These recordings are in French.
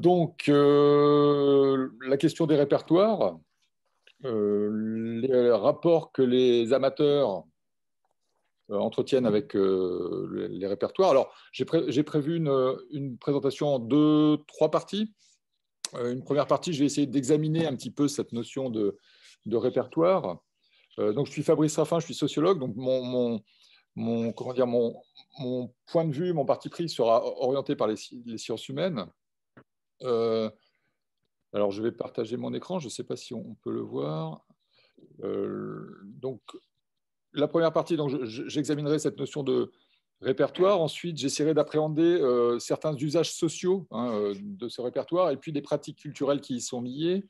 donc, euh, la question des répertoires, euh, les rapports que les amateurs euh, entretiennent avec les répertoires. Alors, j'ai prévu une, présentation en deux, trois parties. une première partie, je vais essayer d'examiner un petit peu cette notion de, répertoire. donc, je suis Fabrice Raffin, je suis sociologue. Donc, mon, point de vue, mon parti pris sera orienté par les sciences humaines. Euh, alors, je vais partager mon écran. Je ne sais pas si on peut le voir. Euh, donc, la première partie, j'examinerai cette notion de répertoire. Ensuite, j'essaierai d'appréhender euh, certains usages sociaux hein, de ce répertoire et puis des pratiques culturelles qui y sont liées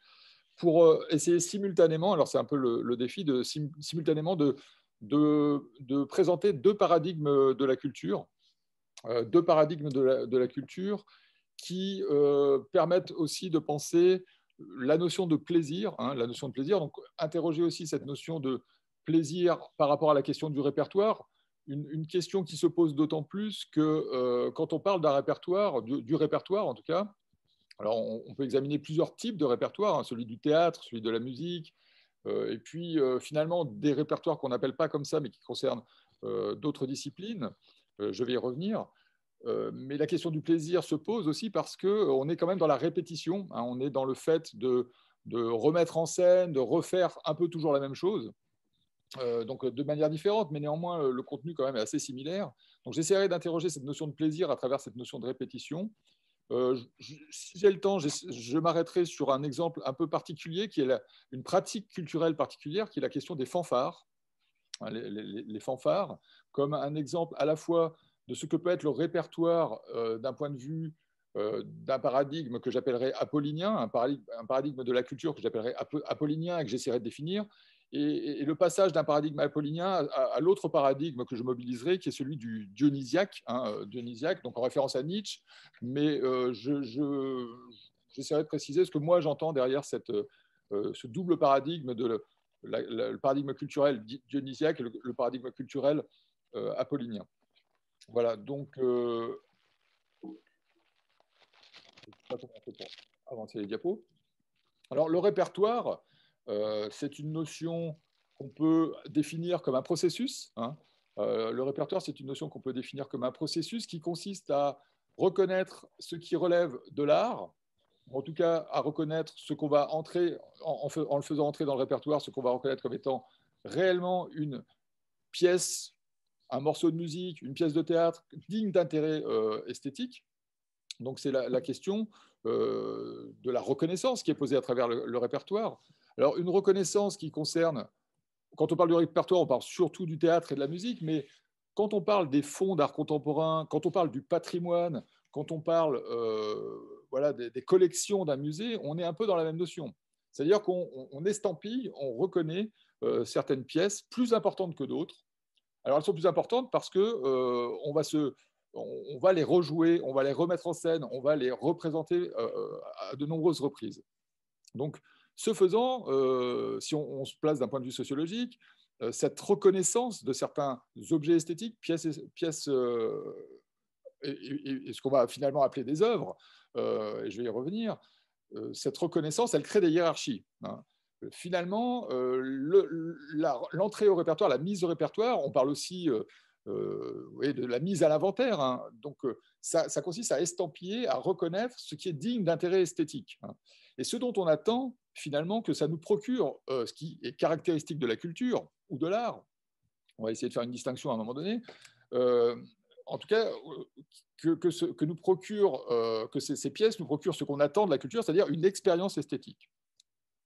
pour essayer simultanément, alors c'est un peu le, défi, de, simultanément de, présenter deux paradigmes de la culture, deux paradigmes de la culture qui euh, permettent aussi de penser la notion de plaisir, hein, la notion de plaisir, donc interroger aussi cette notion de plaisir par rapport à la question du répertoire, une, question qui se pose d'autant plus que euh, quand on parle d'un répertoire, du, répertoire en tout cas, alors on, peut examiner plusieurs types de répertoires, hein, celui du théâtre, celui de la musique, euh, et puis finalement des répertoires qu'on n'appelle pas comme ça, mais qui concernent d'autres disciplines, je vais y revenir. Euh, mais la question du plaisir se pose aussi parce qu'on euh, est quand même dans la répétition, hein. on est dans le fait de, de, remettre en scène, de refaire un peu toujours la même chose. Euh, donc de manière différente, mais néanmoins le contenu quand même est assez similaire. Donc j'essaierai d'interroger cette notion de plaisir à travers cette notion de répétition. si j'ai le temps, je, m'arrêterai sur un exemple un peu particulier qui est une pratique culturelle particulière, qui est la question des fanfares. Hein, les, les fanfares, comme un exemple à la fois de ce que peut être le répertoire euh, d'un point de vue euh, d'un paradigme que j'appellerais apollinien, un paradigme, de la culture que j'appellerais apollinien et que j'essaierai de définir, et, le passage d'un paradigme apollinien à, l'autre paradigme que je mobiliserai, qui est celui du hein, euh, dionysiaque, donc en référence à Nietzsche, mais j'essaierai de préciser ce que moi j'entends derrière ce double paradigme de le, paradigme culturel dionysiaque et le paradigme culturel apollinien. Voilà, donc. Euh, les diapos. Alors, le répertoire, euh, c'est une notion qu'on peut définir comme un processus. Hein. Euh, le répertoire, c'est une notion qu'on peut définir comme un processus qui consiste à reconnaître ce qui relève de l'art, en tout cas à reconnaître ce qu'on va entrer, en, en, le faisant entrer dans le répertoire, ce qu'on va reconnaître comme étant réellement une pièce un morceau de musique, une pièce de théâtre digne d'intérêt euh, esthétique. Donc c'est la, question euh, de la reconnaissance qui est posée à travers le, répertoire. Alors une reconnaissance qui concerne, quand on parle du répertoire, on parle surtout du théâtre et de la musique, mais quand on parle des fonds d'art contemporain, quand on parle du patrimoine, quand on parle euh, voilà, des, collections d'un musée, on est un peu dans la même notion. C'est-à-dire qu'on estampille, on reconnaît certaines pièces plus importantes que d'autres, alors elles sont plus importantes parce que euh, on va les rejouer, on va les remettre en scène, on va les représenter euh, euh, à de nombreuses reprises. Donc, ce faisant, si on, se place d'un point de vue sociologique, cette reconnaissance de certains objets esthétiques, pièces, pièces et, ce qu'on va finalement appeler des œuvres, et je vais y revenir, cette reconnaissance, elle crée des hiérarchies. Hein. Euh, finalement, euh, l'entrée au répertoire, la mise au répertoire, on parle aussi euh, de la mise à l'inventaire. Hein. donc, ça, consiste à estampiller, à reconnaître ce qui est digne d'intérêt esthétique. Hein. et ce dont on attend, finalement, que ça nous procure, ce qui est caractéristique de la culture ou de l'art, on va essayer de faire une distinction à un moment donné, en tout cas, que, ce, que nous procure, que ces, ces, pièces nous procurent ce qu'on attend de la culture, c'est-à-dire une expérience esthétique.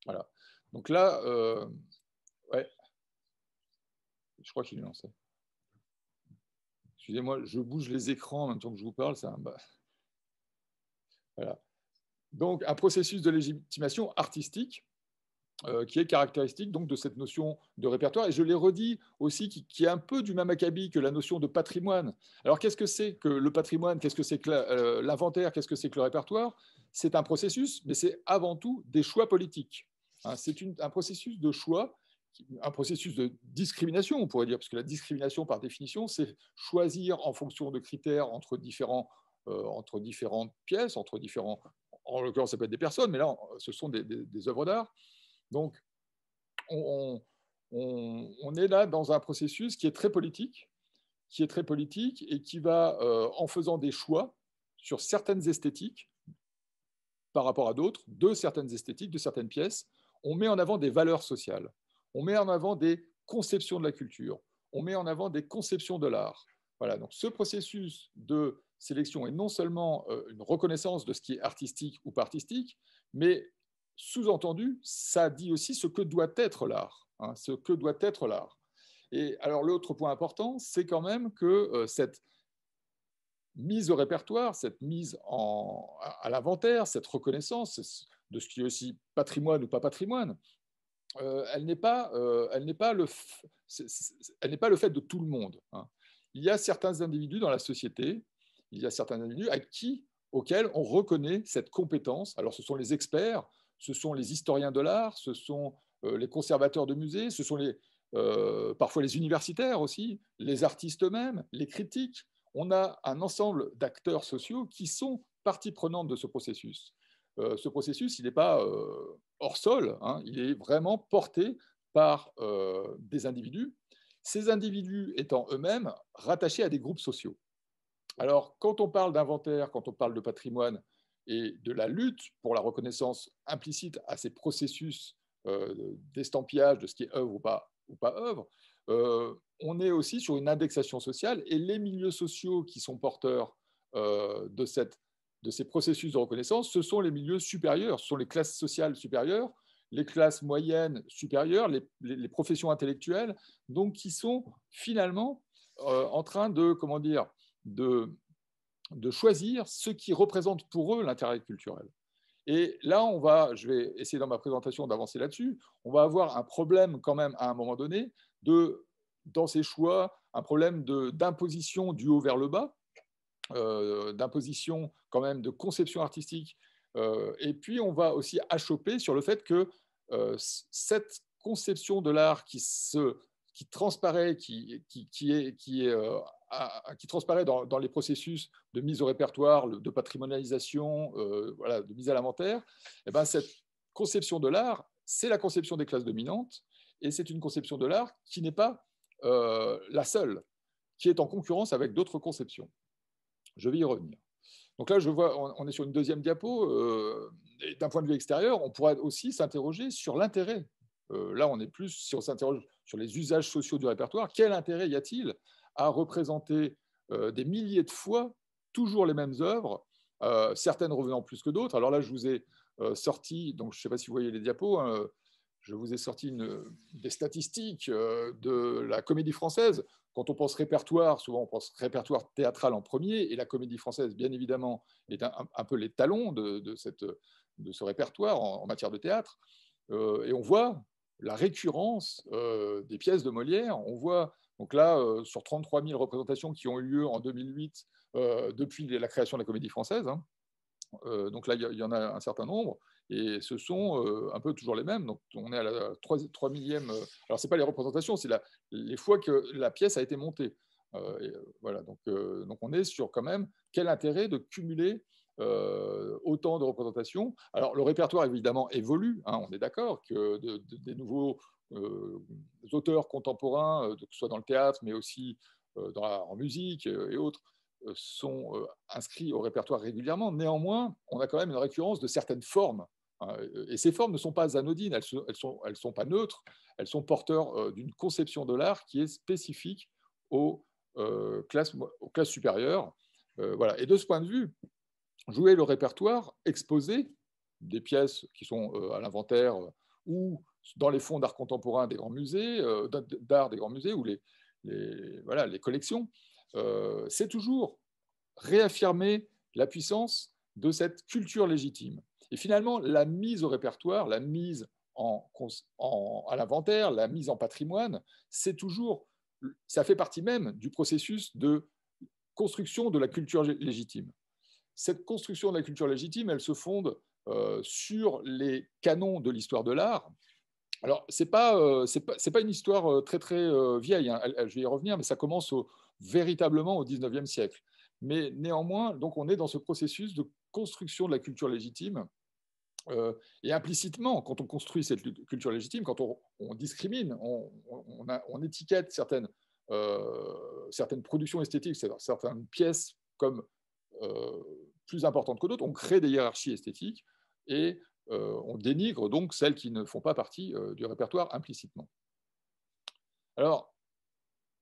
Voilà. Donc là, euh, ouais, je crois qu'il est lancé. Excusez-moi, je bouge les écrans en même temps que je vous parle. Ça, Donc, un processus de légitimation artistique euh, qui est caractéristique donc de cette notion de répertoire. Et je l'ai redit aussi, qui, qui, est un peu du même acabit que la notion de patrimoine. Alors, qu'est-ce que c'est que le patrimoine Qu'est-ce que c'est que euh, l'inventaire Qu'est-ce que c'est que le répertoire C'est un processus, mais c'est avant tout des choix politiques. Hein, c'est un processus de choix, un processus de discrimination, on pourrait dire, parce que la discrimination, par définition, c'est choisir en fonction de critères entre, euh, différentes pièces, entre différents. En l'occurrence, ça peut être des personnes, mais là, ce sont des, œuvres d'art. Donc, on, est là dans un processus qui est très politique, qui est très politique et qui va, euh, en faisant des choix sur certaines esthétiques par rapport à d'autres, de certaines esthétiques, de certaines pièces, on met en avant des valeurs sociales, on met en avant des conceptions de la culture, on met en avant des conceptions de l'art. Voilà, donc ce processus de sélection est non seulement euh, une reconnaissance de ce qui est artistique ou pas artistique, mais sous-entendu, ça dit aussi ce que doit être l'art, hein, ce que doit être l'art. Et alors l'autre point important, c'est quand même que euh, cette mise au répertoire, cette mise à l'inventaire, cette reconnaissance, de ce qui est aussi patrimoine ou pas patrimoine, euh, elle n'est pas, euh, pas, le pas le fait de tout le monde. Hein. Il y a certains individus dans la société, il y a certains individus à qui, auxquels on reconnaît cette compétence. Alors ce sont les experts, ce sont les historiens de l'art, ce sont euh, les conservateurs de musées, ce sont les, parfois les universitaires aussi, les artistes eux-mêmes, les critiques. On a un ensemble d'acteurs sociaux qui sont partie prenante de ce processus. Euh, ce processus, il n'est pas euh, hors sol, hein. il est vraiment porté par euh, des individus, ces individus étant eux-mêmes rattachés à des groupes sociaux. Alors, quand on parle d'inventaire, quand on parle de patrimoine et de la lutte pour la reconnaissance implicite à ces processus d'estampillage de ce qui est œuvre ou pas, ou pas œuvre, on est aussi sur une indexation sociale et les milieux sociaux qui sont porteurs de cette de ces processus de reconnaissance, ce sont les milieux supérieurs, ce sont les classes sociales supérieures, les classes moyennes supérieures, les, professions intellectuelles, donc qui sont finalement euh, en train de, comment dire, de, de choisir ce qui représente pour eux l'intérêt culturel. Et là, on va, je vais essayer dans ma présentation d'avancer là-dessus, on va avoir un problème quand même à un moment donné de, dans ces choix, un problème d'imposition du haut vers le bas, euh, d'imposition, quand même, de conception artistique. Euh, et puis, on va aussi achoper sur le fait que euh, cette conception de l'art qui se qui transparaît, qui, est, dans, les processus de mise au répertoire, de patrimonialisation, de mise à l'inventaire, eh ben, cette conception de l'art, c'est la conception des classes dominantes, et c'est une conception de l'art qui n'est pas la seule, qui est en concurrence avec d'autres conceptions. Je vais y revenir. Donc là, je vois, on, est sur une deuxième diapo. Euh, d'un point de vue extérieur, on pourrait aussi s'interroger sur l'intérêt. Euh, là, on est plus, si on s'interroge sur les usages sociaux du répertoire, quel intérêt y a-t-il à représenter euh, des milliers de fois toujours les mêmes œuvres, certaines revenant plus que d'autres Alors là, je vous ai sorti, donc je ne sais pas si vous voyez les diapos, hein, je vous ai sorti des statistiques euh, de la comédie française. Quand on pense répertoire, souvent on pense répertoire théâtral en premier, et la comédie française, bien évidemment, est un, peu les talons de, ce répertoire en, matière de théâtre. Euh, et on voit la récurrence euh, des pièces de Molière. On voit, donc là, sur 33 000 représentations qui ont eu lieu en 2008 depuis la création de la comédie française, hein. donc là, il y, en a un certain nombre et ce sont euh, un peu toujours les mêmes. Donc, on est à la 3, millième. Euh, alors, ce n'est pas les représentations, c'est les fois que la pièce a été montée. Euh, voilà, donc, donc, on est sur quand même quel intérêt de cumuler autant de représentations. Alors, le répertoire, évidemment, évolue. Hein, on est d'accord que des nouveaux auteurs contemporains, que ce soit dans le théâtre, mais aussi dans en musique et autres, sont inscrits au répertoire régulièrement. Néanmoins, on a quand même une récurrence de certaines formes Hein, euh, et ces formes ne sont pas anodines, elles ne sont, elles sont, pas neutres, elles sont porteurs euh, d'une conception de l'art qui est spécifique aux, euh, classes, supérieures. voilà. Et de ce point de vue, jouer le répertoire, exposer des pièces qui sont à l'inventaire ou dans les fonds d'art contemporain des grands musées, d'art des grands musées ou les, les voilà, les collections, c'est toujours réaffirmer la puissance de cette culture légitime. Et finalement, la mise au répertoire, la mise à l'inventaire, la mise en patrimoine, c'est toujours, ça fait partie même du processus de construction de la culture légitime. Cette construction de la culture légitime, elle se fonde euh, sur les canons de l'histoire de l'art. Alors, ce n'est pas, euh, pas, pas, une histoire euh, très, très vieille, hein. je vais y revenir, mais ça commence véritablement au 19e siècle. Mais néanmoins, donc on est dans ce processus de construction de la culture légitime euh, et implicitement, quand on construit cette culture légitime, quand on, discrimine, on, étiquette certaines, euh, certaines productions esthétiques, certaines pièces comme euh, plus importantes que d'autres, on crée des hiérarchies esthétiques et on dénigre donc celles qui ne font pas partie du répertoire implicitement. Alors,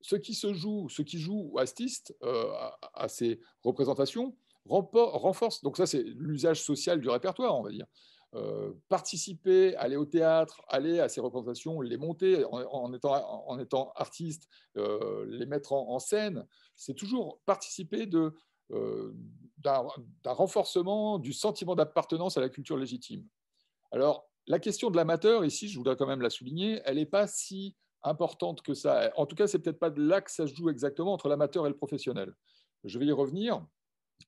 ce qui se joue, ce qui joue à, ces représentations, renforce, donc ça c'est l'usage social du répertoire, on va dire, euh, participer, aller au théâtre, aller à ces représentations, les monter en, étant, artiste, euh, les mettre en, scène, c'est toujours participer euh, d'un, renforcement du sentiment d'appartenance à la culture légitime. Alors, la question de l'amateur, ici, je voudrais quand même la souligner, elle n'est pas si importante que ça. En tout cas, c'est peut-être pas de là que ça se joue exactement entre l'amateur et le professionnel. Je vais y revenir.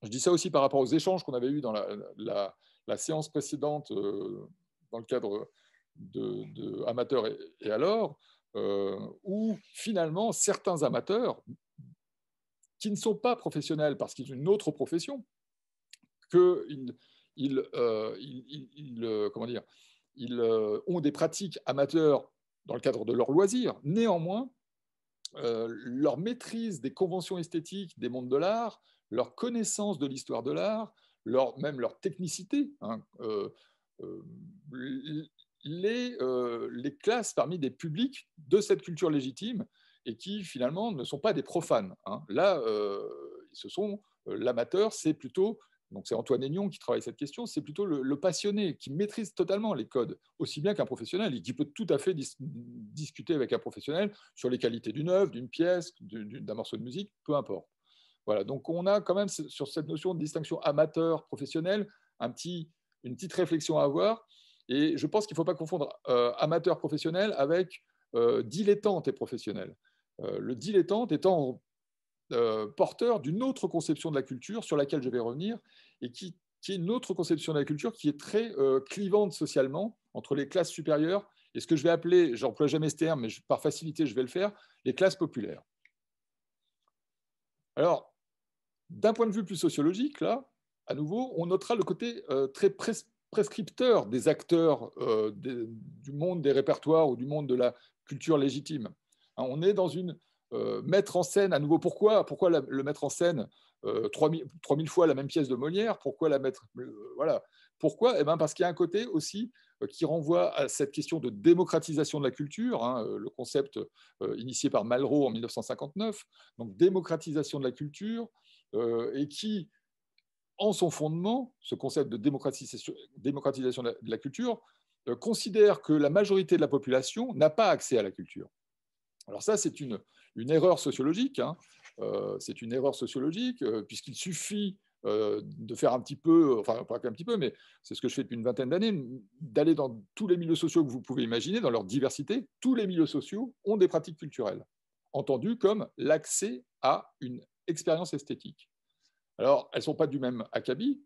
Je dis ça aussi par rapport aux échanges qu'on avait eus dans la la séance précédente, euh, dans le cadre de, amateurs et, alors, euh, où finalement certains amateurs qui ne sont pas professionnels parce qu'ils ont une autre profession, qu'ils ils, euh, comment dire, ils ont des pratiques amateurs dans le cadre de leurs loisirs. Néanmoins, leur maîtrise des conventions esthétiques des mondes de l'art, leur connaissance de l'histoire de l'art, leur, même leur technicité. Hein, euh, euh, les, euh, les classes parmi des publics de cette culture légitime et qui finalement ne sont pas des profanes. Hein. Là, ce sont l'amateur, c'est plutôt donc c'est Antoine Aignon qui travaille cette question, c'est plutôt le, passionné qui maîtrise totalement les codes, aussi bien qu'un professionnel, et qui peut tout à fait discuter avec un professionnel sur les qualités d'une œuvre, d'une pièce, d'un morceau de musique, peu importe. Voilà, donc on a quand même sur cette notion de distinction amateur-professionnel un petit, une petite réflexion à avoir. Et je pense qu'il ne faut pas confondre euh, amateur-professionnel avec euh, dilettante et professionnel. Euh, le dilettante étant porteur d'une autre conception de la culture sur laquelle je vais revenir et qui, est une autre conception de la culture qui est très clivante socialement entre les classes supérieures et ce que je vais appeler, j'emploie jamais ce terme, mais par facilité je vais le faire, les classes populaires. Alors, d'un point de vue plus sociologique, là, à nouveau, on notera le côté euh, très prescripteur des acteurs euh, du monde des répertoires ou du monde de la culture légitime. Hein, on est dans une euh, mettre en scène, à nouveau, pourquoi, pourquoi le mettre en scène 3000, 3000, fois la même pièce de Molière Pourquoi la mettre Voilà. Pourquoi eh bien Parce qu'il y a un côté aussi qui renvoie à cette question de démocratisation de la culture, hein, le concept initié par Malraux en 1959, donc démocratisation de la culture, euh, et qui, en son fondement, ce concept de démocratisation, de la culture, euh, considère que la majorité de la population n'a pas accès à la culture. Alors ça, c'est une, erreur sociologique. Hein. Euh, c'est une erreur sociologique, puisqu'il suffit de faire un petit peu, enfin pas un petit peu, mais c'est ce que je fais depuis une vingtaine d'années, d'aller dans tous les milieux sociaux que vous pouvez imaginer, dans leur diversité, tous les milieux sociaux ont des pratiques culturelles, entendues comme l'accès à une expérience esthétique. Alors, elles ne sont pas du même acabit,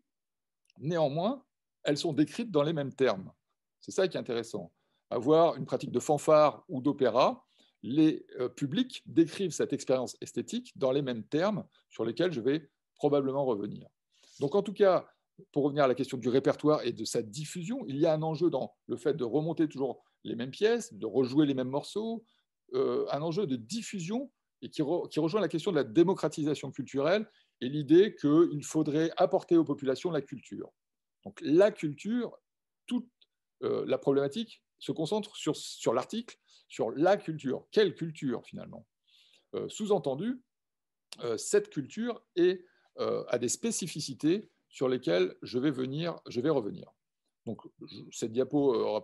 néanmoins, elles sont décrites dans les mêmes termes. C'est ça qui est intéressant. Avoir une pratique de fanfare ou d'opéra, les euh, publics décrivent cette expérience esthétique dans les mêmes termes sur lesquels je vais probablement revenir. Donc en tout cas, pour revenir à la question du répertoire et de sa diffusion, il y a un enjeu dans le fait de remonter toujours les mêmes pièces, de rejouer les mêmes morceaux, euh, un enjeu de diffusion et qui, rejoint la question de la démocratisation culturelle et l'idée qu'il faudrait apporter aux populations la culture. Donc la culture, toute euh, la problématique se concentre sur, sur l'article, sur la culture. Quelle culture finalement euh, Sous-entendu, euh, cette culture est, a des spécificités sur lesquelles je vais, revenir. Donc cette diapo,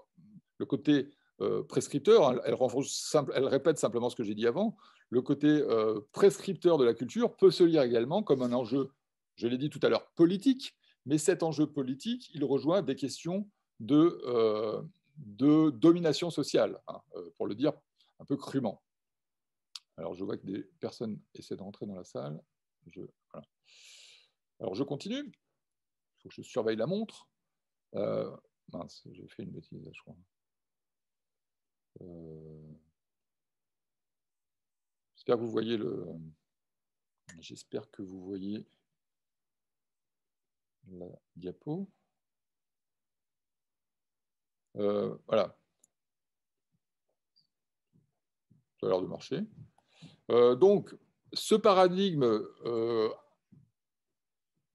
le côté prescripteur, hein, elle répète simplement ce que j'ai dit avant, le côté euh, prescripteur de la culture peut se lire également comme un enjeu, je l'ai dit tout à l'heure, politique, mais cet enjeu politique, il rejoint des questions de, euh, domination sociale, hein, euh, pour le dire un peu crûment. Alors, je vois que des personnes essaient de rentrer dans la salle. Alors, je continue. Il faut que je surveille la montre. mince, j'ai fait une bêtise, je crois. J'espère que vous voyez le. J'espère que vous voyez la diapo. Euh, voilà. Ça a de marcher. Euh, donc, ce paradigme euh,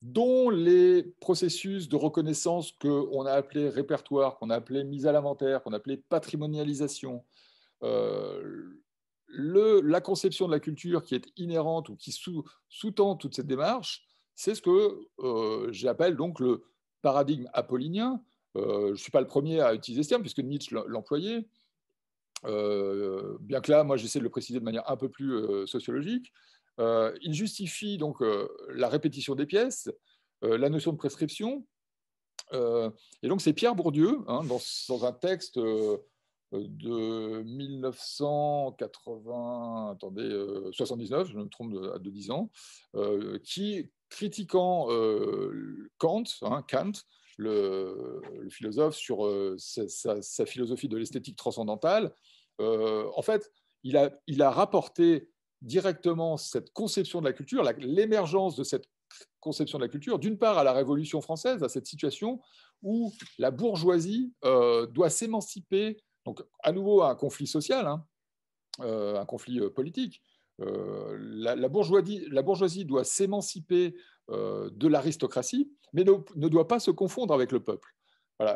dont les processus de reconnaissance qu'on a appelé répertoire, qu'on a appelé mise à l'inventaire, qu'on a appelé patrimonialisation, la conception de la culture qui est inhérente ou qui sous-tend toute cette démarche, c'est ce que euh, j'appelle donc le paradigme apollinien. Euh, je ne suis pas le premier à utiliser ce terme, puisque Nietzsche l'employait, euh, bien que là, moi, j'essaie de le préciser de manière un peu plus sociologique. il justifie donc la répétition des pièces, la notion de prescription. et donc, c'est Pierre Bourdieu, hein, dans, dans, un texte euh, de 1980, attendez, 79, euh, je me trompe de, de 10 ans, euh, qui, critiquant Kant, hein, Kant le, philosophe, sur sa, philosophie de l'esthétique transcendantale, en fait, il a, il a rapporté directement cette conception de la culture, l'émergence de cette conception de la culture, d'une part à la Révolution française, à cette situation où la bourgeoisie doit s'émanciper donc, à nouveau, un conflit social, hein. euh, un conflit euh, politique. Euh, la, bourgeoisie, doit s'émanciper de l'aristocratie, mais ne, doit pas se confondre avec le peuple.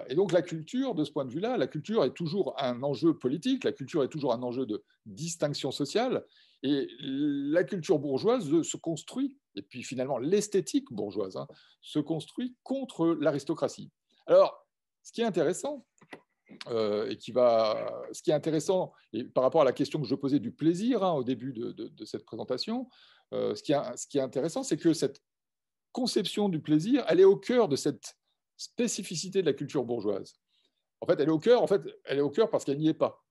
Et donc la culture, de ce point de vue-là, la culture est toujours un enjeu politique, la culture est toujours un enjeu de distinction sociale, et la culture bourgeoise se construit, et puis finalement l'esthétique bourgeoise hein, se construit contre l'aristocratie. Alors, ce qui est intéressant, euh, et qui va. Ce qui est intéressant, et par rapport à la question que je posais du plaisir hein, au début de, cette présentation, euh, ce, qui est, intéressant, c'est que cette conception du plaisir, elle est au cœur de cette spécificité de la culture bourgeoise. En fait, elle est au cœur, en fait, elle est au cœur parce qu'elle n'y est pas.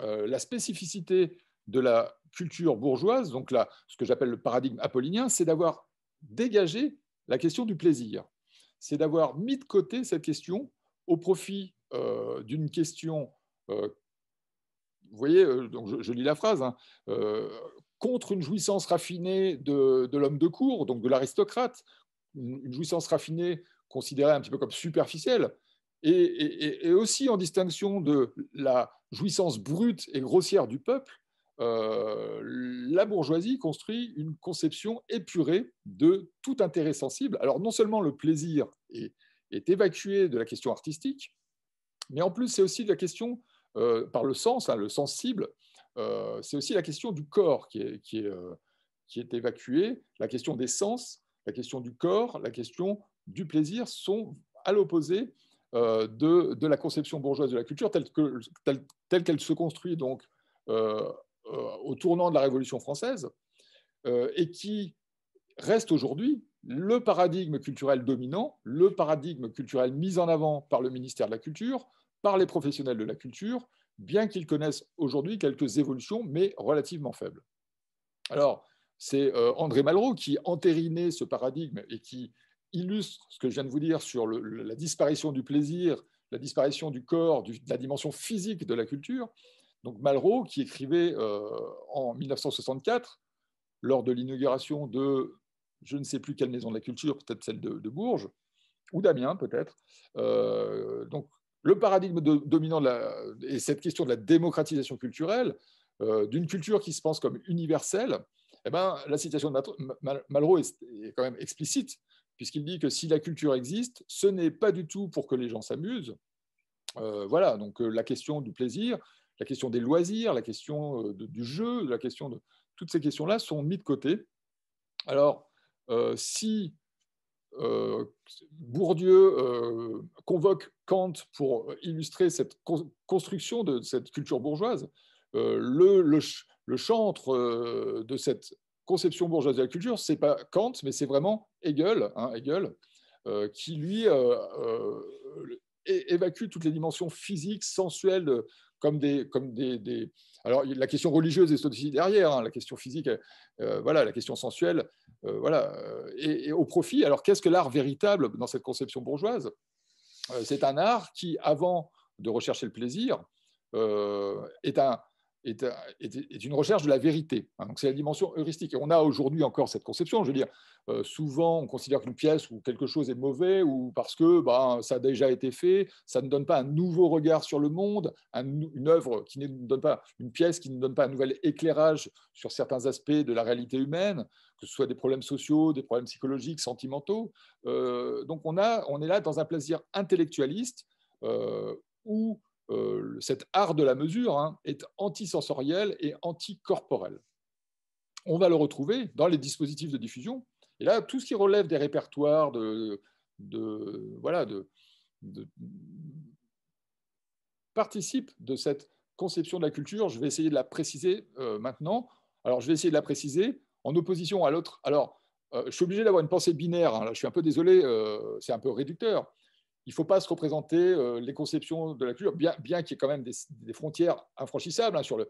Euh, la spécificité de la culture bourgeoise, donc là, ce que j'appelle le paradigme apollinien, c'est d'avoir dégagé la question du plaisir. C'est d'avoir mis de côté cette question au profit euh, d'une question, euh, vous voyez, euh, donc je, lis la phrase, hein, contre une jouissance raffinée de, l'homme de cour, donc de l'aristocrate, une, jouissance raffinée considérée un petit peu comme superficielle, et, aussi en distinction de la jouissance brute et grossière du peuple, la bourgeoisie construit une conception épurée de tout intérêt sensible. Alors non seulement le plaisir est évacué de la question artistique, mais en plus, c'est aussi la question, euh, par le sens, hein, le sensible, euh, c'est aussi la question du corps qui est, euh, qui, est, évacuée, la question des sens, la question du corps, la question du plaisir sont à l'opposé de, de, la conception bourgeoise de la culture telle qu'elle telle, se construit donc au tournant de la Révolution française et qui reste aujourd'hui le paradigme culturel dominant, le paradigme culturel mis en avant par le ministère de la Culture, par les professionnels de la culture, bien qu'ils connaissent aujourd'hui quelques évolutions, mais relativement faibles. Alors, c'est euh, André Malraux qui entérinait ce paradigme et qui illustre ce que je viens de vous dire sur la disparition du plaisir, la disparition du corps, de la dimension physique de la culture. Donc Malraux, qui écrivait euh, en 1964, lors de l'inauguration de je ne sais plus quelle maison de la culture, peut-être celle de, Bourges, ou d'Amiens peut-être, euh, donc le paradigme dominant et cette question de la démocratisation culturelle, euh, d'une culture qui se pense comme universelle, eh ben, la citation de Malraux est, quand même explicite, puisqu'il dit que si la culture existe, ce n'est pas du tout pour que les gens s'amusent. Euh, voilà, donc euh, la question du plaisir, la question des loisirs, la question du jeu, la question de toutes ces questions-là sont mises de côté. Alors, si euh, Bourdieu euh, convoque Kant pour illustrer cette construction de cette culture bourgeoise, euh, le, chantre de cette conception bourgeoise de la culture, c'est pas Kant, mais c'est vraiment Hegel, hein, Hegel qui lui évacue toutes les dimensions physiques, sensuelles comme des, comme des, Alors, la question religieuse est aussi derrière, hein, la question physique, euh, voilà, la question sensuelle, euh, voilà, euh, et, au profit. Alors, qu'est-ce que l'art véritable dans cette conception bourgeoise C'est un art qui, avant de rechercher le plaisir, est un, euh, est, une recherche de la vérité. Hein. donc c'est la dimension heuristique. on a aujourd'hui encore cette conception. Je veux dire, euh, souvent on considère qu'une pièce ou quelque chose est mauvais ou parce que ben ça a déjà été fait, ça ne donne pas un nouveau regard sur le monde, une œuvre qui ne donne pas une pièce qui ne donne pas un nouvel éclairage sur certains aspects de la réalité humaine, que ce soit des problèmes sociaux, des problèmes psychologiques, sentimentaux. Euh, donc on a, on est là dans un plaisir intellectualiste. où euh, cet art de la mesure hein, est antisensoriel et anticorporel. On va le retrouver dans les dispositifs de diffusion. Et là, tout ce qui relève des répertoires de, de voilà, de, participe de cette conception de la culture. Je vais essayer de la préciser euh, maintenant. Alors, je vais essayer de la préciser en opposition à l'autre. Alors, euh, je suis obligé d'avoir une pensée binaire. Hein. je suis un peu désolé, c'est un peu réducteur il ne faut pas se représenter euh, les conceptions de la culture, bien, qu'il y ait quand même des, frontières infranchissables hein, sur le,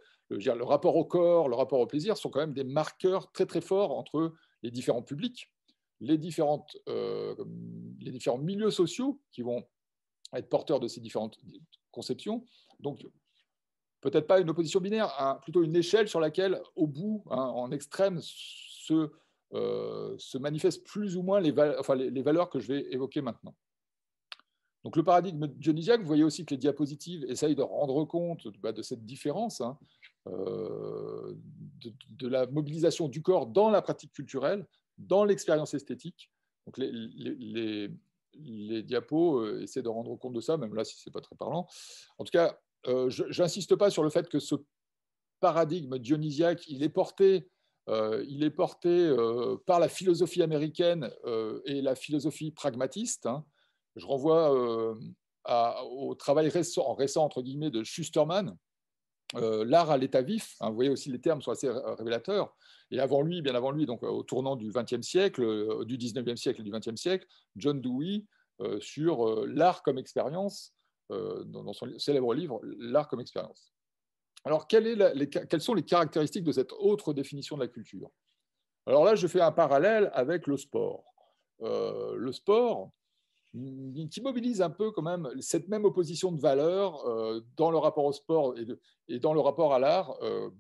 rapport au corps, le rapport au plaisir, sont quand même des marqueurs très très forts entre les différents publics, les, euh, différents milieux sociaux qui vont être porteurs de ces différentes conceptions. Donc, peut-être pas une opposition binaire, hein, plutôt une échelle sur laquelle, au bout, hein, en extrême, euh, se, manifestent plus ou moins les valeurs que je vais évoquer maintenant. Donc le paradigme dionysiaque, vous voyez aussi que les diapositives essayent de rendre compte bah, de cette différence hein, euh, de, la mobilisation du corps dans la pratique culturelle, dans l'expérience esthétique. Donc les, diapos essayent euh, essaient de rendre compte de ça, même là si ce n'est pas très parlant. En tout cas, euh, je n'insiste pas sur le fait que ce paradigme dionysiaque, il est porté il est porté par la philosophie américaine et la philosophie pragmatiste. Hein, je renvoie euh, au travail récent, entre guillemets, de Schusterman, euh, L'art à l'état vif. Hein, vous voyez aussi, les termes sont assez euh, révélateurs. Et avant lui, bien avant lui, donc au tournant du XXe siècle, du XIXe siècle et du XXe siècle, John Dewey, sur l'art comme expérience, dans, son célèbre livre L'art comme expérience. Alors, quelles sont les caractéristiques de cette autre définition de la culture Alors là, je fais un parallèle avec le sport. le sport, qui mobilise un peu quand même cette même opposition de valeurs euh, dans le rapport au sport et, dans le rapport à l'art, euh,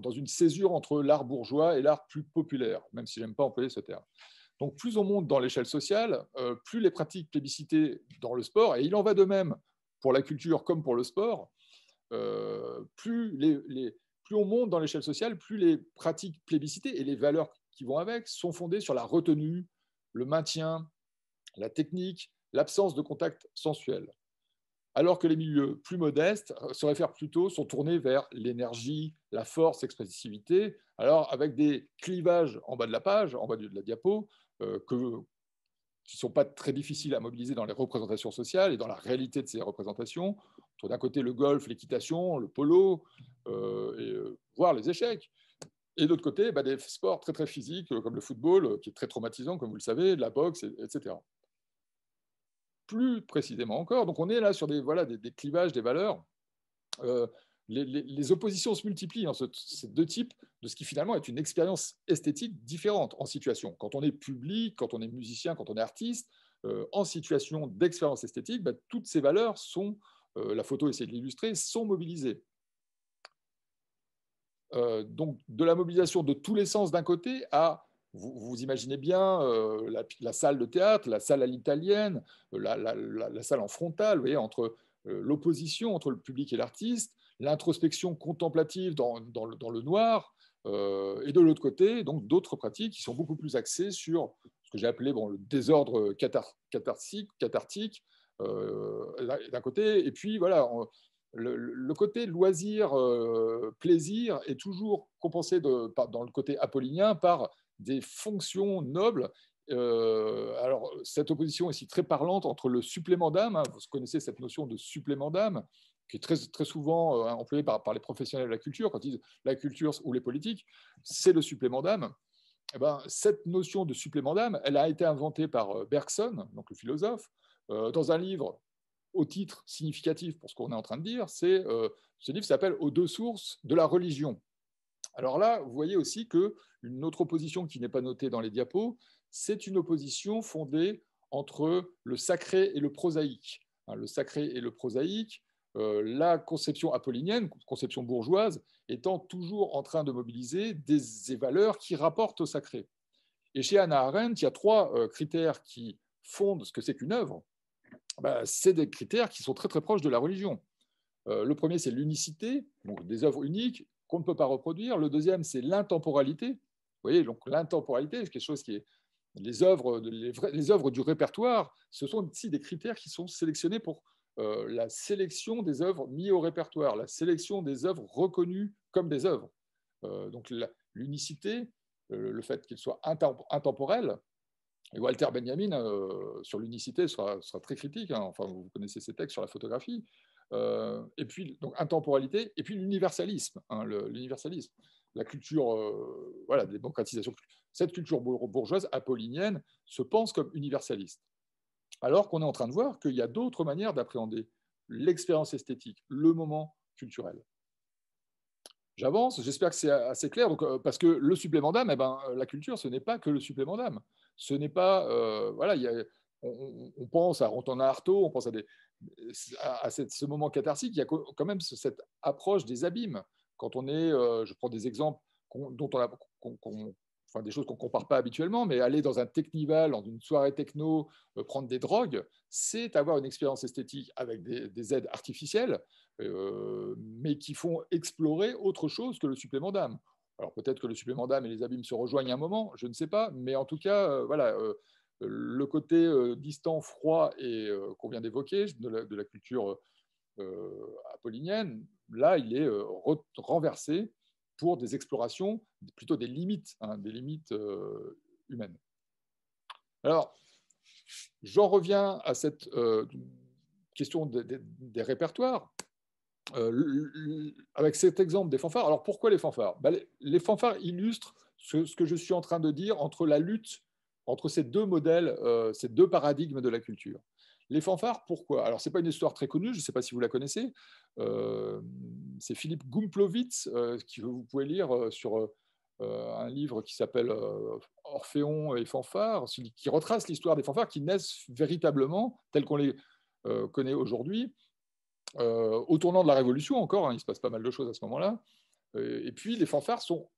dans une césure entre l'art bourgeois et l'art plus populaire, même si je n'aime pas employer ce terme. Donc plus on monte dans l'échelle sociale, euh, plus les pratiques plébiscitées dans le sport, et il en va de même pour la culture comme pour le sport, plus, plus on monte dans l'échelle sociale, plus les pratiques plébiscitées et les valeurs qui vont avec sont fondées sur la retenue, le maintien, la technique, l'absence de contact sensuel. Alors que les milieux plus modestes se réfèrent plutôt, sont tournés vers l'énergie, la force, l'expressivité, alors avec des clivages en bas de la page, en bas de la diapo, euh, qui ne sont pas très difficiles à mobiliser dans les représentations sociales et dans la réalité de ces représentations, d'un côté le golf, l'équitation, le polo, euh, et, euh, voire les échecs, et d'autre côté bah, des sports très très physiques comme le football, qui est très traumatisant comme vous le savez, la boxe, etc plus précisément encore. Donc on est là sur des, voilà, des, clivages, des valeurs. Euh, les, oppositions se multiplient dans ces deux types de ce qui finalement est une expérience esthétique différente en situation. Quand on est public, quand on est musicien, quand on est artiste, euh, en situation d'expérience esthétique, bah, toutes ces valeurs sont, euh, la photo essaie de l'illustrer, sont mobilisées. donc de la mobilisation de tous les sens d'un côté à vous, imaginez bien euh, la, salle de théâtre, la salle à l'italienne, euh, la, salle en frontale, voyez, entre euh, l'opposition entre le public et l'artiste, l'introspection contemplative dans, le, noir, et de l'autre côté, donc d'autres pratiques qui sont beaucoup plus axées sur ce que j'ai appelé bon, le désordre cathartique, cathartique d'un côté, et puis voilà. le, côté loisir, plaisir est toujours compensé dans le côté apollinien par des fonctions nobles euh, alors, cette opposition est ici très parlante entre le supplément d'âme, hein, vous connaissez cette notion de supplément d'âme, qui est très, très souvent euh, employée par, les professionnels de la culture, quand ils disent la culture ou les politiques, c'est le supplément d'âme. Eh ben, cette notion de supplément d'âme, elle a été inventée par euh, Bergson, donc le philosophe, dans un livre au titre significatif pour ce qu'on est en train de dire. C'est ce livre s'appelle Aux deux sources de la religion. Alors là, vous voyez aussi qu'une autre opposition qui n'est pas notée dans les diapos, c'est une opposition fondée entre le sacré et le prosaïque. Hein, le sacré et le prosaïque, euh, la conception apollinienne, conception bourgeoise, étant toujours en train de mobiliser des valeurs qui rapportent au sacré. Et chez Anna Arendt, il y a trois euh, critères qui fondent ce que c'est qu'une œuvre. Bah, c'est des critères qui sont très très proches de la religion. Euh, le premier, c'est l'unicité, donc des œuvres uniques, qu'on ne peut pas reproduire. Le deuxième, c'est l'intemporalité. Vous voyez, donc l'intemporalité, c'est quelque chose qui est... Les œuvres, œuvres du répertoire, ce sont ici des critères qui sont sélectionnés pour euh, la sélection des œuvres mises au répertoire, la sélection des œuvres reconnues comme des œuvres. Euh, donc l'unicité, le fait qu'il soit intemporel, Walter Benjamin, euh, sur l'unicité, sera, très critique. Hein. enfin, vous connaissez ses textes sur la photographie. Euh, et puis, donc, intemporalité, et puis l'universalisme. Hein, l'universalisme la culture, euh, voilà, démocratisation. Cette culture bourgeoise apollinienne se pense comme universaliste. Alors qu'on est en train de voir qu'il y a d'autres manières d'appréhender l'expérience esthétique, le moment culturel. J'avance, j'espère que c'est assez clair, donc, euh, parce que le supplément d'âme, eh ben, la culture, ce n'est pas que le supplément d'âme. Ce n'est pas, voilà, il y a on, pense à Rontan Artaud, on pense à, ce moment catharsique. Il y a quand même cette approche des abîmes. Quand on est, euh, je prends des exemples dont on des choses qu'on ne compare pas habituellement, mais aller dans un technival, dans une soirée techno, euh, prendre des drogues, c'est avoir une expérience esthétique avec des, aides artificielles, euh, mais qui font explorer autre chose que le supplément d'âme. Alors peut-être que le supplément d'âme et les abîmes se rejoignent à un moment, je ne sais pas, mais en tout cas, voilà le côté euh, distant, froid et euh, qu'on vient d'évoquer de la, culture euh, apollinienne, là, il est renversé pour des explorations, plutôt des limites, hein, des limites humaines. Alors, j'en reviens à cette question des répertoires. avec cet exemple des fanfares, alors pourquoi les fanfares ben, les, fanfares illustrent ce, que je suis en train de dire entre la lutte entre ces deux modèles, euh, ces deux paradigmes de la culture. Les fanfares, pourquoi Alors, ce n'est pas une histoire très connue, je ne sais pas si vous la connaissez. Euh, c'est Philippe Gumplowitz, que euh, qui vous pouvez lire sur un livre qui s'appelle Orphéon et fanfares, qui retrace l'histoire des fanfares qui naissent véritablement, telles qu'on les connaît aujourd'hui, au tournant de la Révolution encore, hein, il se passe pas mal de choses à ce moment-là. et puis, les fanfares sont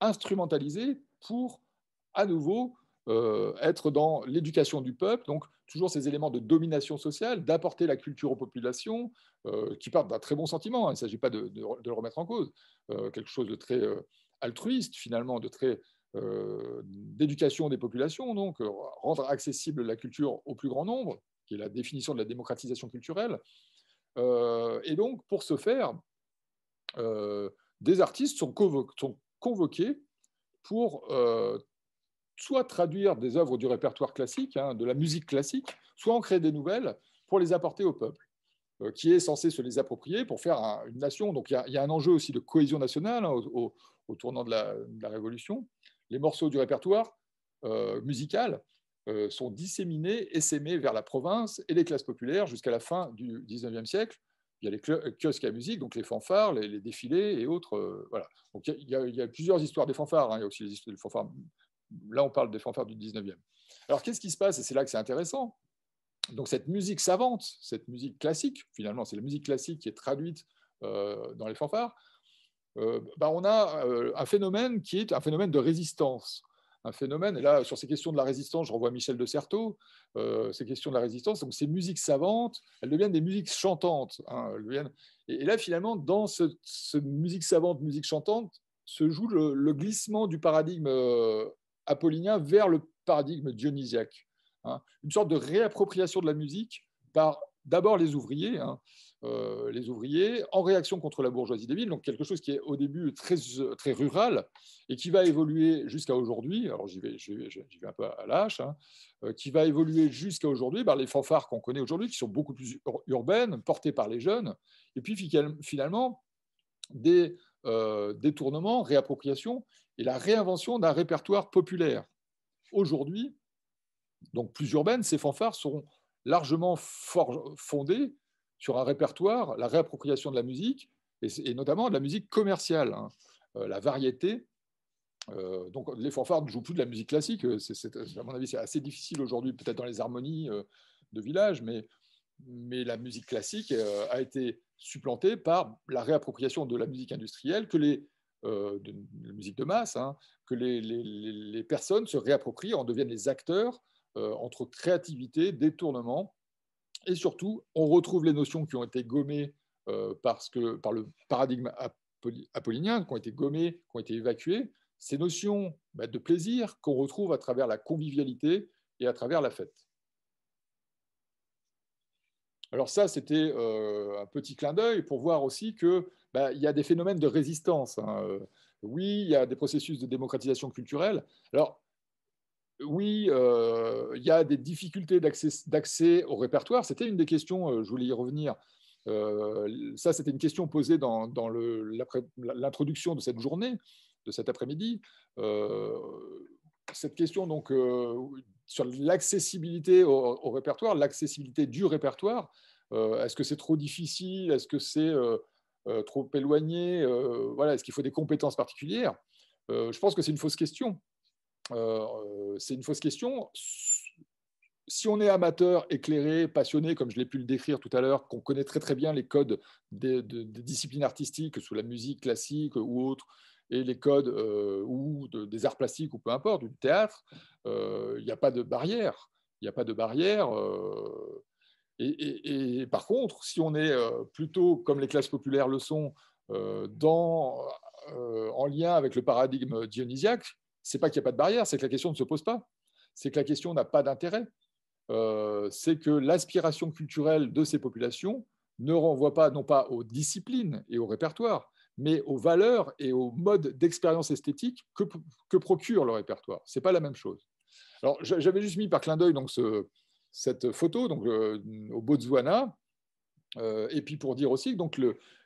instrumentalisées pour à nouveau euh, être dans l'éducation du peuple, donc toujours ces éléments de domination sociale, d'apporter la culture aux populations, euh, qui partent d'un très bon sentiment, hein. il ne s'agit pas de, le remettre en cause, euh, quelque chose de très altruiste finalement, de très d'éducation des populations, donc rendre accessible la culture au plus grand nombre, qui est la définition de la démocratisation culturelle. et donc, pour ce faire, des artistes sont, sont convoqués pour soit traduire des œuvres du répertoire classique, hein, de la musique classique, soit en créer des nouvelles pour les apporter au peuple, euh, qui est censé se les approprier pour faire une nation. Donc il y, a un enjeu aussi de cohésion nationale hein, au, tournant de la, Révolution. Les morceaux du répertoire euh, musical euh, sont disséminés, et sémés vers la province et les classes populaires jusqu'à la fin du XIXe siècle. Il y a les kiosques à musique, donc les fanfares, les, défilés et autres. voilà. il y, a plusieurs histoires des fanfares. Hein. Il y a aussi les histoires des fanfares là, on parle des fanfares du 19e. Alors, qu'est-ce qui se passe Et c'est là que c'est intéressant. Donc, cette musique savante, cette musique classique, finalement, c'est la musique classique qui est traduite euh, dans les fanfares, euh, bah, on a euh, un phénomène qui est un phénomène de résistance. Un phénomène, et là, sur ces questions de la résistance, je renvoie Michel de Certeau, ces questions de la résistance, donc ces musiques savantes, elles deviennent des musiques chantantes. Hein, et, là, finalement, dans cette musique savante, musique chantante, se joue le glissement du paradigme apollinien vers le paradigme dionysiaque. Hein. une sorte de réappropriation de la musique par d'abord les ouvriers, hein. euh, les ouvriers en réaction contre la bourgeoisie des villes, donc quelque chose qui est au début très, très rural et qui va évoluer jusqu'à aujourd'hui, alors j'y vais, un peu à lâche, hein, euh, qui va évoluer jusqu'à aujourd'hui, par les fanfares qu'on connaît aujourd'hui, qui sont beaucoup plus urbaines, portées par les jeunes, et puis finalement des euh, détournements, réappropriations et la réinvention d'un répertoire populaire. Aujourd'hui, donc plus urbaine, ces fanfares sont largement fondées sur un répertoire, la réappropriation de la musique, et, notamment de la musique commerciale, hein. euh, la variété. Euh, donc les fanfares ne jouent plus de la musique classique, euh, à mon avis c'est assez difficile aujourd'hui, peut-être dans les harmonies de village, mais, mais la musique classique a été supplantée par la réappropriation de la musique industrielle que les euh, de, la musique de masse, hein, que les, personnes se réapproprient, en deviennent les acteurs euh, entre créativité, détournement, et surtout, on retrouve les notions qui ont été gommées euh, parce que, par le paradigme apollinien, qui ont été gommées, qui ont été évacuées, ces notions bah, de plaisir qu'on retrouve à travers la convivialité et à travers la fête. Alors ça, c'était un petit clin d'œil pour voir aussi que bah, il y a des phénomènes de résistance. Hein. Euh, oui, il y a des processus de démocratisation culturelle. Alors, oui, euh, il y a des difficultés d'accès au répertoire. C'était une des questions, euh, je voulais y revenir. ça, c'était une question posée dans, l'introduction de cette journée, de cet après-midi. cette question donc sur l'accessibilité au, au, répertoire, l'accessibilité du répertoire. Est-ce que c'est trop difficile Est-ce que c'est euh, trop éloigné euh, voilà, Est-ce qu'il faut des compétences particulières euh, Je pense que c'est une fausse question. c'est une fausse question. Si on est amateur, éclairé, passionné, comme je l'ai pu le décrire tout à l'heure, qu'on connaît très bien les codes des, disciplines artistiques, sous la musique classique ou autre, et les codes ou des arts plastiques ou peu importe, du théâtre, il n'y a pas de barrière. Il n'y a pas de barrière. Et, par contre, si on est euh, plutôt, comme les classes populaires le sont, euh, euh, en lien avec le paradigme dionysiaque, c'est pas qu'il n'y a pas de barrière, c'est que la question ne se pose pas. C'est que la question n'a pas d'intérêt. c'est que l'aspiration culturelle de ces populations ne renvoie pas non pas aux disciplines et au répertoires, mais aux valeurs et aux modes d'expérience esthétique que, procure le répertoire. n'est pas la même chose. Alors j'avais juste mis par clin d'œil donc ce, cette photo donc, euh, au Botswana. Euh, et puis pour dire aussi donc,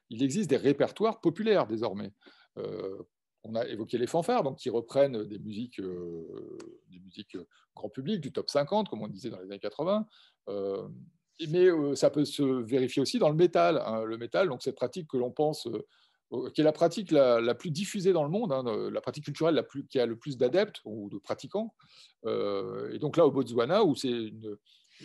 il existe des répertoires populaires désormais. Euh, on a évoqué les fanfares, donc qui reprennent des musiques, des musiques grand public, du top 50, comme on disait dans les années 80. mais ça peut se vérifier aussi dans le métal. Hein. le métal, donc cette pratique que l'on pense qui est la pratique la, plus diffusée dans le monde, hein, euh, la pratique culturelle la plus, qui a le plus d'adeptes ou de pratiquants. Euh, et donc là, au Botswana, où c'est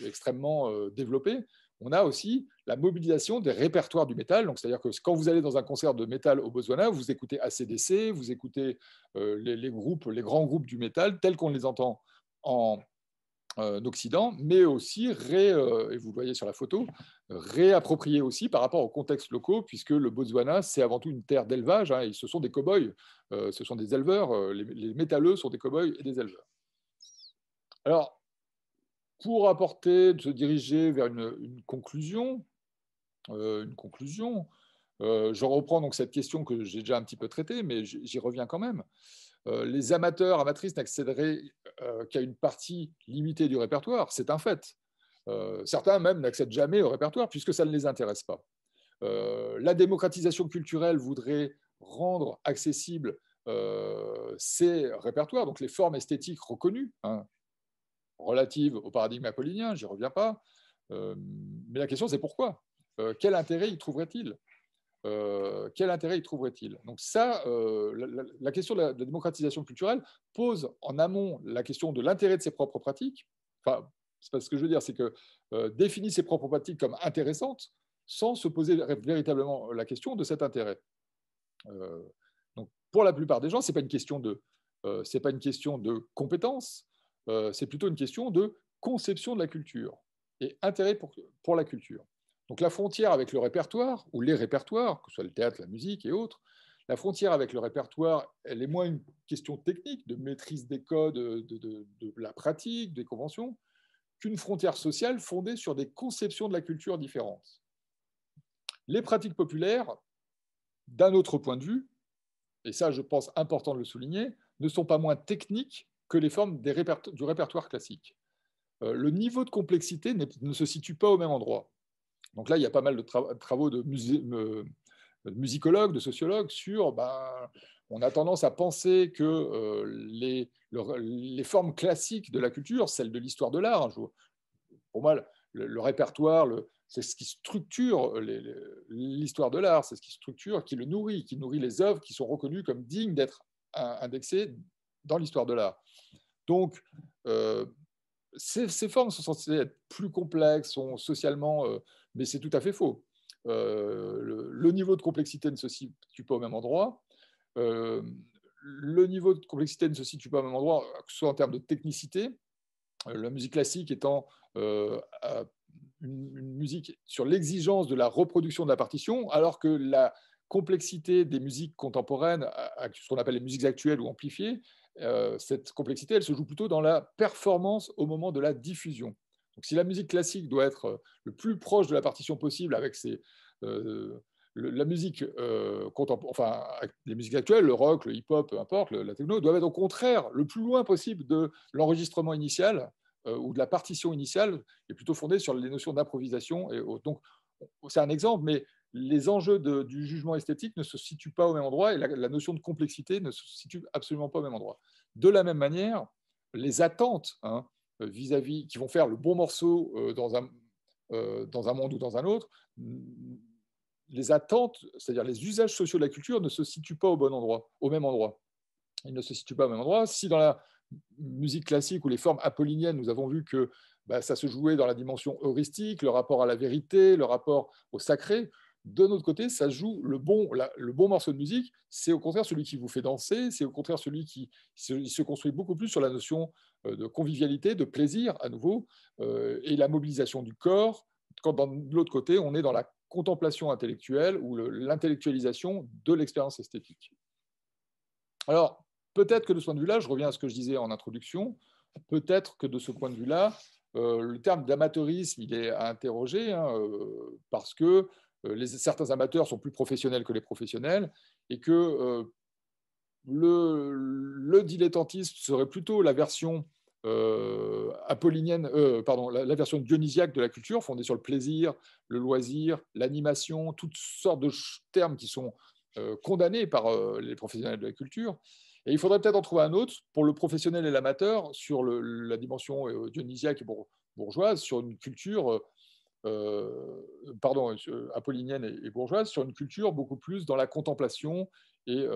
extrêmement euh, développé, on a aussi la mobilisation des répertoires du métal. Donc, c'est-à-dire que quand vous allez dans un concert de métal au Botswana, vous écoutez ACDC, vous écoutez les, groupes, les grands groupes du métal tels qu'on les entend en, euh, d'Occident, mais aussi, ré, euh, et vous le voyez sur la photo, réapproprié aussi par rapport aux contextes locaux, puisque le Botswana, c'est avant tout une terre d'élevage, hein, ce sont des cow-boys, euh, ce sont des éleveurs, les, métalleux sont des cow-boys et des éleveurs. Alors, pour apporter, de se diriger vers une, conclusion, une conclusion je reprends donc cette question que j'ai déjà un petit peu traitée, mais j'y reviens quand même. Euh, les amateurs, amatrices n'accéderaient euh, qu'à une partie limitée du répertoire, c'est un fait. Euh, certains même n'accèdent jamais au répertoire puisque ça ne les intéresse pas. la démocratisation culturelle voudrait rendre accessibles ces répertoires, donc les formes esthétiques reconnues, hein, relatives au paradigme apollinien, j'y reviens pas. mais la question c'est pourquoi Quel intérêt y trouverait-il euh, quel intérêt y trouverait-il Donc ça, euh, la, question de la, démocratisation culturelle pose en amont la question de l'intérêt de ses propres pratiques. Enfin, pas ce que je veux dire, c'est que euh, définit ses propres pratiques comme intéressantes sans se poser véritablement la question de cet intérêt. donc pour la plupart des gens, c'est pas une question de c'est pas une question de compétence, c'est plutôt une question de conception de la culture et intérêt pour, pour la culture. Donc la frontière avec le répertoire, ou les répertoires, que ce soit le théâtre, la musique et autres, la frontière avec le répertoire, elle est moins une question technique de maîtrise des codes, euh, de, la pratique, des conventions, qu'une frontière sociale fondée sur des conceptions de la culture différentes. Les pratiques populaires, d'un autre point de vue, et ça je pense important de le souligner, ne sont pas moins techniques que les formes du répertoire classique. Euh, le niveau de complexité ne se situe pas au même endroit. Donc là, il y a pas mal de, travaux de, de, musicologues, de sociologues sur, ben, on a tendance à penser que euh, les, les, formes classiques de la culture, celles de l'histoire de l'art, hein, pour moi, le, répertoire, c'est ce qui structure l'histoire de l'art, c'est ce qui structure, qui le nourrit, qui nourrit les œuvres qui sont reconnues comme dignes d'être indexées dans l'histoire de l'art. Donc, euh, ces, formes sont censées être plus complexes, sont socialement, euh, mais c'est tout à fait faux. Euh, le, niveau de complexité ne se situe pas au même endroit. Euh, le niveau de complexité ne se situe pas au même endroit, que ce soit en termes de technicité, la musique classique étant une musique sur l'exigence de la reproduction de la partition, alors que la complexité des musiques contemporaines, ce qu'on appelle les musiques actuelles ou amplifiées, euh, cette complexité, elle se joue plutôt dans la performance au moment de la diffusion. Donc, si la musique classique doit être euh, le plus proche de la partition possible avec ses, euh, la musique euh, enfin, les musiques actuelles, le rock, le hip-hop, peu importe, la techno, doivent être au contraire le plus loin possible de l'enregistrement initial ou de la partition initiale, et plutôt fondée sur les notions d'improvisation. donc, c'est un exemple, mais les enjeux du jugement esthétique ne se situent pas au même endroit et la, notion de complexité ne se situe absolument pas au même endroit. De la même manière, les attentes hein, vis-à-vis qui vont faire le bon morceau euh, euh, dans, un, monde ou dans un autre, les attentes, c'est-à-dire les usages sociaux de la culture, ne se situent pas au bon endroit, au même endroit. Ils ne se situent pas au même endroit. Si dans la musique classique ou les formes apolliniennes, nous avons vu que bah, ça se jouait dans la dimension heuristique, le rapport à la vérité, le rapport au sacré, de autre côté, ça joue le bon, morceau de musique, c'est au contraire celui qui vous fait danser, c'est au contraire celui qui se, construit beaucoup plus sur la notion euh, de convivialité, de plaisir à nouveau, euh, et la mobilisation du corps, quand de l'autre côté, on est dans la contemplation intellectuelle ou l'intellectualisation de l'expérience esthétique. Alors, peut-être que de ce point de vue-là, je reviens à ce que je disais en introduction, peut-être que de ce point de vue-là, euh, le terme d'amateurisme, il est à interroger, hein, parce que euh, les, certains amateurs sont plus professionnels que les professionnels et que euh, le, dilettantisme serait plutôt la version euh, apollinienne, la, version dionysiaque de la culture fondée sur le plaisir, le loisir, l'animation, toutes sortes de termes qui sont condamnés par les professionnels de la culture. Et il faudrait peut-être en trouver un autre pour le professionnel et l'amateur sur la dimension dionysiaque et bourgeoise, sur une culture euh, pardon, euh, euh, apollinienne et, bourgeoise, sur une culture beaucoup plus dans la contemplation et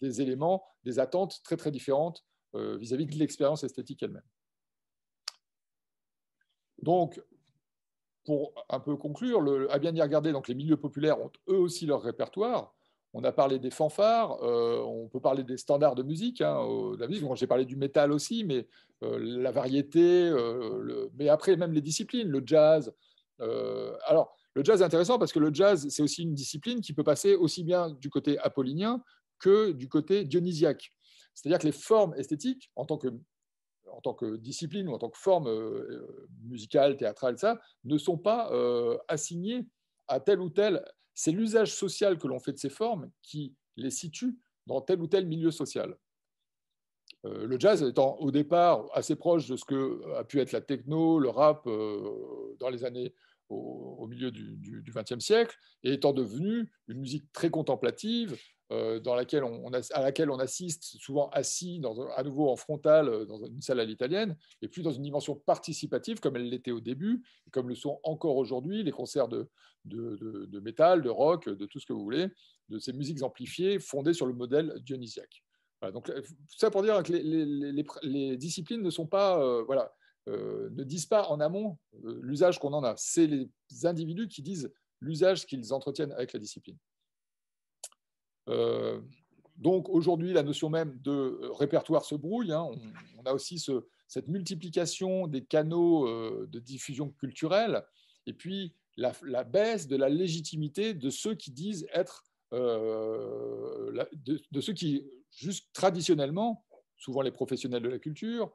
des éléments, des attentes très très différentes vis-à-vis de l'expérience esthétique elle-même. Donc, pour un peu conclure, à bien y regarder, donc les milieux populaires ont eux aussi leur répertoire, on a parlé des fanfares, euh, on peut parler des standards de musique, hein, de la musique. j'ai parlé du métal aussi, mais euh, la variété, euh, mais après même les disciplines, le jazz. alors, le jazz est intéressant parce que le jazz, c'est aussi une discipline qui peut passer aussi bien du côté apollinien que du côté dionysiaque. C'est-à-dire que les formes esthétiques, en tant que, en tant que discipline ou en tant que forme musicale, théâtrale, ça, ne sont pas assignées à tel ou tel c'est l'usage social que l'on fait de ces formes qui les situe dans tel ou tel milieu social. Euh, le jazz étant au départ assez proche de ce que euh, a pu être la techno, le rap euh, dans les années au milieu du XXe siècle, et étant devenu une musique très contemplative, euh, dans laquelle on, à laquelle on assiste souvent assis, à nouveau en frontal, euh, dans une salle à l'italienne, et plus dans une dimension participative comme elle l'était au début, et comme le sont encore aujourd'hui les concerts de, de, de, métal, de rock, de tout ce que vous voulez, de ces musiques amplifiées fondées sur le modèle dionysiaque. Voilà, donc euh, ça pour dire que les, les, disciplines ne sont pas, voilà, ne disent pas en amont l'usage qu'on en a. C'est les individus qui disent l'usage qu'ils entretiennent avec la discipline. Euh, donc aujourd'hui, la notion même de euh, répertoire se brouille. Hein. On, a aussi cette multiplication des canaux euh, de diffusion culturelle et puis la, baisse de la légitimité de ceux qui disent être, de, ceux qui, juste traditionnellement, souvent les professionnels de la culture,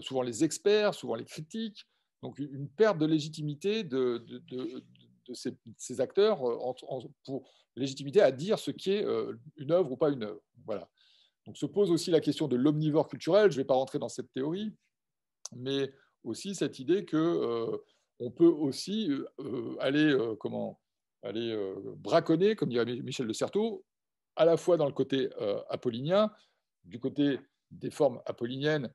souvent les experts, souvent les critiques, donc une perte de légitimité de, de ces, acteurs euh, pour légitimité à dire ce qui est euh, une œuvre ou pas une œuvre. Voilà. Donc se pose aussi la question de l'omnivore culturel. Je ne vais pas rentrer dans cette théorie, mais aussi cette idée que euh, on peut aussi aller comment aller braconner, comme dirait Michel de Certeau, à la fois dans le côté apollinien, du côté des formes apolliniennes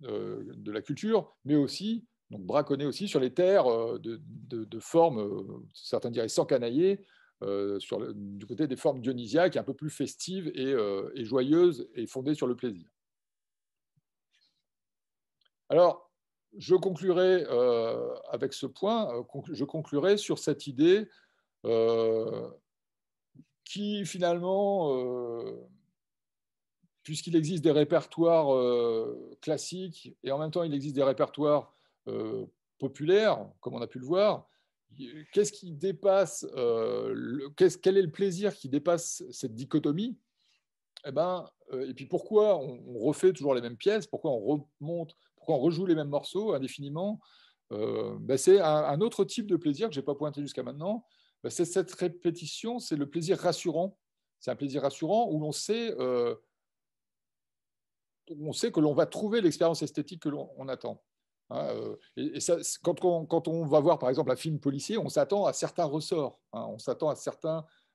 de la culture, mais aussi donc braconner aussi sur les terres euh, de, formes, euh, certains diraient sans canailler, euh, du côté des formes dionysiaques, un peu plus festives et, joyeuses et fondées sur le plaisir. Alors, je conclurai avec ce point, je conclurai sur cette idée qui finalement puisqu'il existe des répertoires classiques et en même temps il existe des répertoires euh, populaire, comme on a pu le voir, qu'est-ce qui dépasse, euh, quel est le plaisir qui dépasse cette dichotomie eh ben, euh, Et puis pourquoi on, refait toujours les mêmes pièces Pourquoi on remonte Pourquoi on rejoue les mêmes morceaux indéfiniment ben C'est un, autre type de plaisir que j'ai pas pointé jusqu'à maintenant. Ben, c'est cette répétition, c'est le plaisir rassurant. C'est un plaisir rassurant où l'on sait, on sait que l'on va trouver l'expérience esthétique que l'on attend. Hein, euh, et, quand, on, va voir par exemple un film policier, on s'attend à certains ressorts, hein, on s'attend à,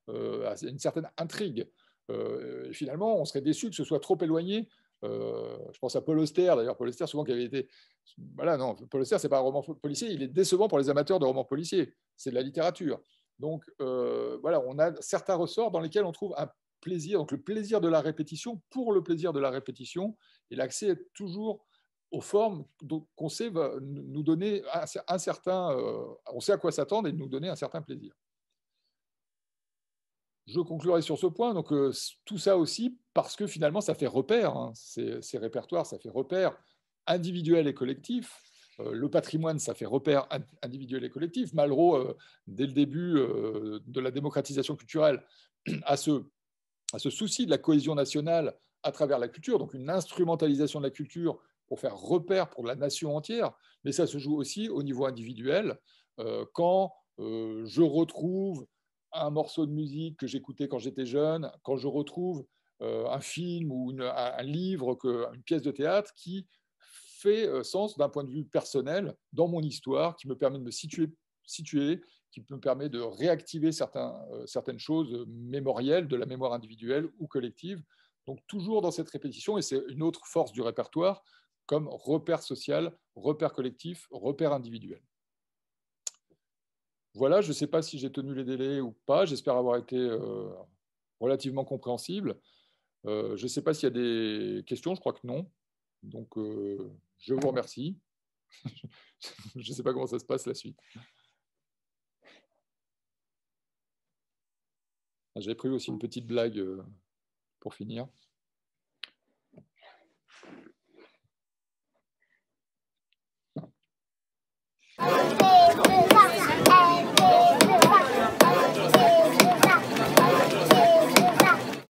euh, à une certaine intrigue. Euh, finalement, on serait déçu que ce soit trop éloigné. je pense à Paul Auster, d'ailleurs, Paul Auster, souvent qui avait été. Voilà, non, Paul Auster, ce n'est pas un roman policier, il est décevant pour les amateurs de romans policiers, c'est de la littérature. Donc, voilà, on a certains ressorts dans lesquels on trouve un plaisir, donc le plaisir de la répétition pour le plaisir de la répétition, et l'accès est toujours aux formes qu'on sait nous donner un certain, euh, on sait à quoi s'attendre et nous donner un certain plaisir. Je conclurai sur ce point. Donc euh, tout ça aussi parce que finalement ça fait repère. Hein. ces, répertoires, ça fait repère individuel et collectif. Euh, le patrimoine, ça fait repère individuel et collectif. Malraux, dès le début de la démocratisation culturelle, a ce, a ce souci de la cohésion nationale à travers la culture, donc une instrumentalisation de la culture pour faire repère pour la nation entière, mais ça se joue aussi au niveau individuel. Euh, quand euh, je retrouve un morceau de musique que j'écoutais quand j'étais jeune, quand je retrouve euh, un film ou un, livre, une pièce de théâtre qui fait sens d'un point de vue personnel dans mon histoire, qui me permet de me situer, situer qui me permet de réactiver certaines choses mémorielles de la mémoire individuelle ou collective. Donc toujours dans cette répétition, et c'est une autre force du répertoire, comme repère social, repère collectif, repère individuel. Voilà, je ne sais pas si j'ai tenu les délais ou pas, j'espère avoir été euh, relativement compréhensible. Euh, je ne sais pas s'il y a des questions, je crois que non. Donc, euh, je vous remercie. je ne sais pas comment ça se passe la suite. Ah, j'avais prévu aussi une petite blague pour finir. 对。